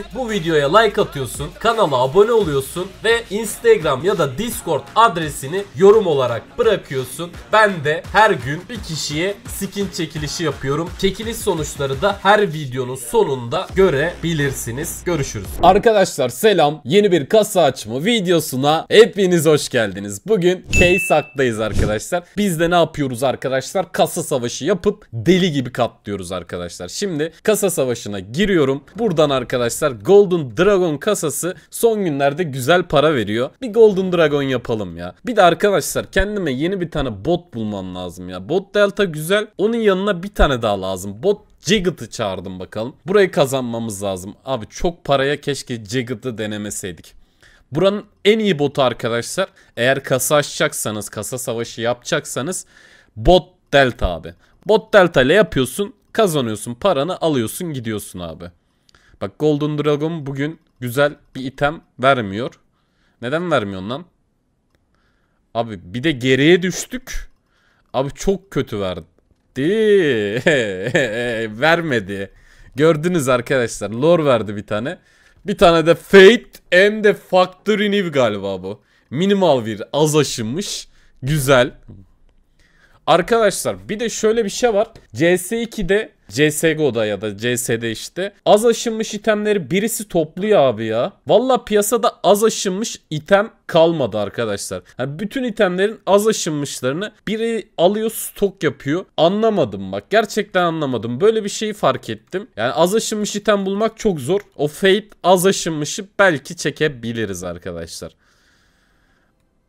basit. Bu videoya like atıyorsun, kanala abone oluyorsun ve Instagram ya da Discord adresini yorum olarak bırakıyorsun. Ben de her gün bir kişiye skin çekilişi yapıyorum. Çekiliş sonuçları da her videonun sonunda görebilirsiniz. Görüşürüz. Arkadaşlar selam. Yeni bir kasa açma videosuna hepiniz hoş geldiniz. Bugün case hack'tayız arkadaşlar. Biz de ne yapıyoruz arkadaşlar? Kasa savaşı yapıp deli gibi katlıyoruz arkadaşlar. Şimdi kasa savaşına giriyorum. Buradan arkadaşlar arkadaşlar Golden Dragon kasası son günlerde güzel para veriyor. Bir Golden Dragon yapalım ya. Bir de arkadaşlar kendime yeni bir tane bot bulmam lazım ya. Bot Delta güzel. Onun yanına bir tane daha lazım. Bot Jagged'ı çağırdım bakalım. Burayı kazanmamız lazım. Abi çok paraya keşke Jagged'ı denemeseydik. Buranın en iyi botu arkadaşlar. Eğer kasa açacaksanız, kasa savaşı yapacaksanız bot delta abi. Bot delta ile yapıyorsun, kazanıyorsun paranı, alıyorsun, gidiyorsun abi. Bak Golden Dragon bugün güzel bir item vermiyor. Neden vermiyor lan? Abi bir de geriye düştük. Abi çok kötü verdi. Vermedi. Gördünüz arkadaşlar. Lore verdi bir tane. Bir tane de Fate and the Factory New galiba bu. Minimal bir az aşınmış. Güzel. Arkadaşlar bir de şöyle bir şey var. CS2'de CSGO'da ya da CS'de işte. Az aşınmış itemleri birisi topluyor abi ya. Valla piyasada az aşınmış item kalmadı arkadaşlar. Yani bütün itemlerin az aşınmışlarını biri alıyor stok yapıyor. Anlamadım bak gerçekten anlamadım. Böyle bir şeyi fark ettim. Yani az aşınmış item bulmak çok zor. O Fate az aşınmışı belki çekebiliriz arkadaşlar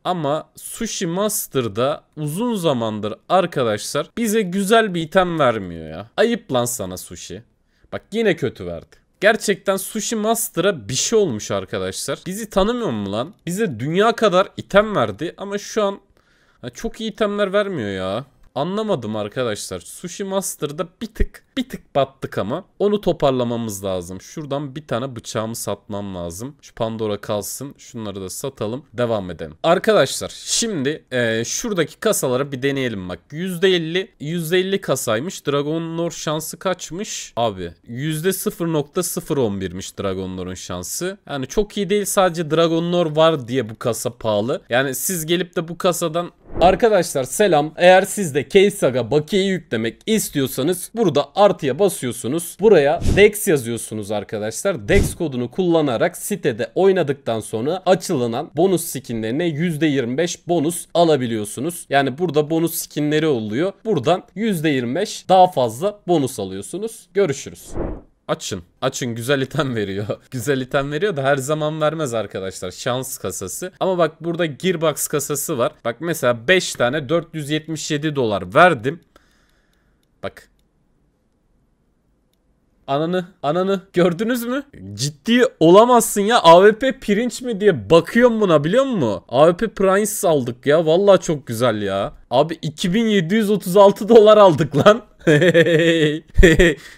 ama Sushi Master'da uzun zamandır arkadaşlar bize güzel bir item vermiyor ya. Ayıp lan sana Sushi. Bak yine kötü verdi. Gerçekten Sushi Master'a bir şey olmuş arkadaşlar. Bizi tanımıyor mu lan? Bize dünya kadar item verdi ama şu an çok iyi itemler vermiyor ya. Anlamadım arkadaşlar. Sushi Master'da bir tık bir tık battık ama onu toparlamamız lazım. Şuradan bir tane bıçağımı satmam lazım. Şu Pandora kalsın. Şunları da satalım. Devam edelim. Arkadaşlar şimdi e, şuradaki kasalara bir deneyelim bak. %50 %50 kasaymış. Dragon Lord şansı kaçmış? Abi %0.011'miş Dragon Lord'un şansı. Yani çok iyi değil sadece Dragon Lord var diye bu kasa pahalı. Yani siz gelip de bu kasadan Arkadaşlar selam. Eğer siz de Keisaga bakiye yüklemek istiyorsanız burada artıya basıyorsunuz. Buraya DEX yazıyorsunuz arkadaşlar. DEX kodunu kullanarak sitede oynadıktan sonra açılanan bonus skinlerine %25 bonus alabiliyorsunuz. Yani burada bonus skinleri oluyor. Buradan %25 daha fazla bonus alıyorsunuz. Görüşürüz. Açın. Açın güzel item veriyor. güzel item veriyor da her zaman vermez arkadaşlar. Şans kasası. Ama bak burada Gearbox kasası var. Bak mesela 5 tane 477 dolar verdim. Bak Ananı, ananı gördünüz mü? Ciddi olamazsın ya. AWP pirinç mi diye bakıyorum buna biliyor musun? AWP Prince aldık ya. Vallahi çok güzel ya. Abi 2736 dolar aldık lan.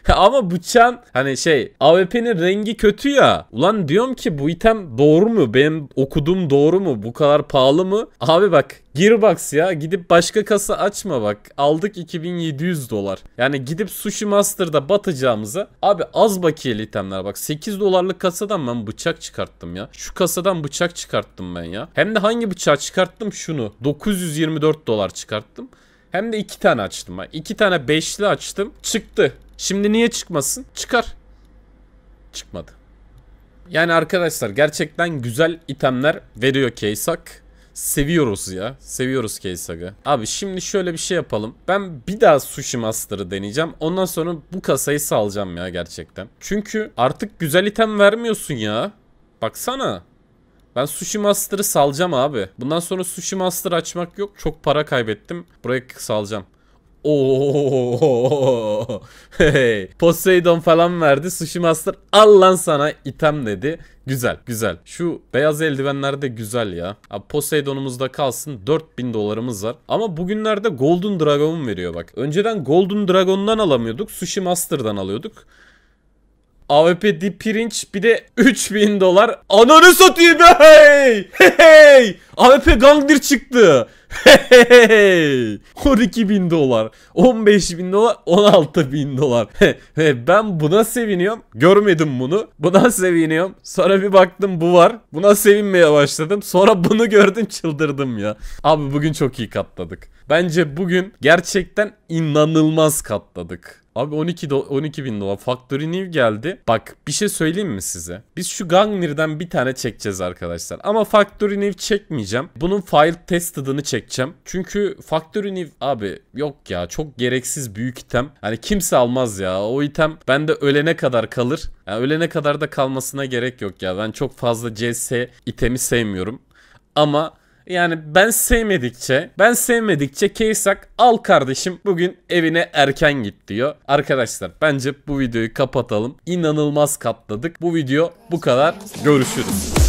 Ama bıçağın hani şey AWP'nin rengi kötü ya. Ulan diyorum ki bu item doğru mu? Benim okuduğum doğru mu? Bu kadar pahalı mı? Abi bak Gearbox ya gidip başka kasa açma bak. Aldık 2700 dolar. Yani gidip Sushi Master'da batacağımıza abi az bakiyeli itemler bak. 8 dolarlık kasadan ben bıçak çıkarttım ya. Şu kasadan bıçak çıkarttım ben ya. Hem de hangi bıçağı çıkarttım şunu. 924 dolar çıkarttım. Hem de iki tane açtım. Bak. İki tane beşli açtım. Çıktı. Şimdi niye çıkmasın? Çıkar. Çıkmadı. Yani arkadaşlar gerçekten güzel itemler veriyor Keysak. Seviyoruz ya. Seviyoruz Keysak'ı. Abi şimdi şöyle bir şey yapalım. Ben bir daha Sushi Master'ı deneyeceğim. Ondan sonra bu kasayı salacağım ya gerçekten. Çünkü artık güzel item vermiyorsun ya. Baksana. Ben Sushi Master'ı salacağım abi. Bundan sonra Sushi Master açmak yok. Çok para kaybettim. Buraya salacağım. Oo, hey. Poseidon falan verdi. Sushi Master al lan sana item dedi. Güzel güzel. Şu beyaz eldivenler de güzel ya. Abi Poseidon'umuz da kalsın. 4000 dolarımız var. Ama bugünlerde Golden Dragon veriyor bak. Önceden Golden Dragon'dan alamıyorduk. Sushi Master'dan alıyorduk. AWP dip pirinç bir de 3000 dolar. Ananı satayım hey! Hey! hey! AWP gangdir çıktı. Hey! hey! 12 bin dolar, 15 bin dolar, 16 bin dolar. ben buna seviniyorum. Görmedim bunu. Buna seviniyorum. Sonra bir baktım bu var. Buna sevinmeye başladım. Sonra bunu gördüm çıldırdım ya. Abi bugün çok iyi katladık. Bence bugün gerçekten inanılmaz katladık. Abi 12 do 12 bin dolar. Factory New geldi. Bak bir şey söyleyeyim mi size? Biz şu Gangnir'den bir tane çekeceğiz arkadaşlar. Ama Factory New çekmeyeceğim. Bunun file tested'ını çekeceğim. Çünkü Factory New abi yok ya çok gereksiz büyük item. Hani kimse almaz ya. O item bende ölene kadar kalır. Yani ölene kadar da kalmasına gerek yok ya. Ben çok fazla CS itemi sevmiyorum. Ama yani ben sevmedikçe, ben sevmedikçe Keysak al kardeşim bugün evine erken git diyor. Arkadaşlar bence bu videoyu kapatalım. İnanılmaz katladık. Bu video bu kadar. Görüşürüz.